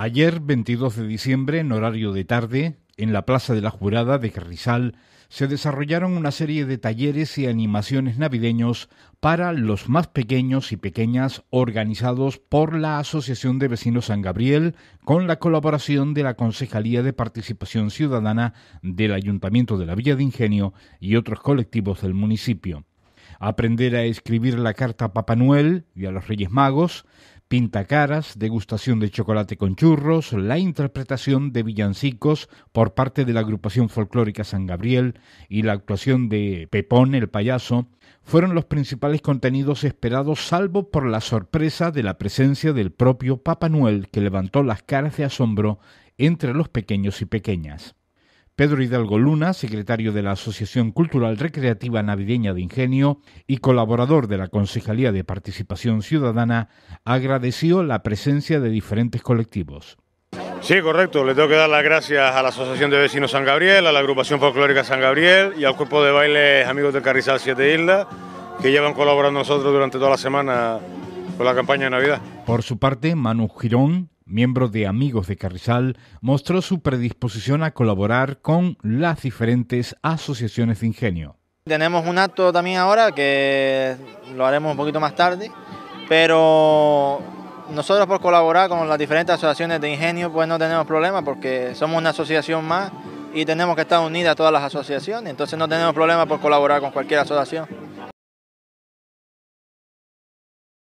Ayer, 22 de diciembre, en horario de tarde, en la Plaza de la Jurada de Carrizal, se desarrollaron una serie de talleres y animaciones navideños para los más pequeños y pequeñas organizados por la Asociación de Vecinos San Gabriel con la colaboración de la Concejalía de Participación Ciudadana del Ayuntamiento de la Villa de Ingenio y otros colectivos del municipio aprender a escribir la carta a Papá Noel y a los Reyes Magos, pintacaras, degustación de chocolate con churros, la interpretación de villancicos por parte de la agrupación folclórica San Gabriel y la actuación de Pepón el payaso fueron los principales contenidos esperados salvo por la sorpresa de la presencia del propio Papá Noel que levantó las caras de asombro entre los pequeños y pequeñas. Pedro Hidalgo Luna, secretario de la Asociación Cultural Recreativa Navideña de Ingenio y colaborador de la Concejalía de Participación Ciudadana, agradeció la presencia de diferentes colectivos. Sí, correcto. Le tengo que dar las gracias a la Asociación de Vecinos San Gabriel, a la Agrupación Folclórica San Gabriel y al Cuerpo de Bailes Amigos del Carrizal Siete Islas, que llevan colaborando nosotros durante toda la semana con la campaña de Navidad. Por su parte, Manu Girón, miembro de Amigos de Carrizal, mostró su predisposición a colaborar con las diferentes asociaciones de ingenio. Tenemos un acto también ahora que lo haremos un poquito más tarde, pero nosotros por colaborar con las diferentes asociaciones de ingenio pues no tenemos problema porque somos una asociación más y tenemos que estar unidas todas las asociaciones, entonces no tenemos problema por colaborar con cualquier asociación.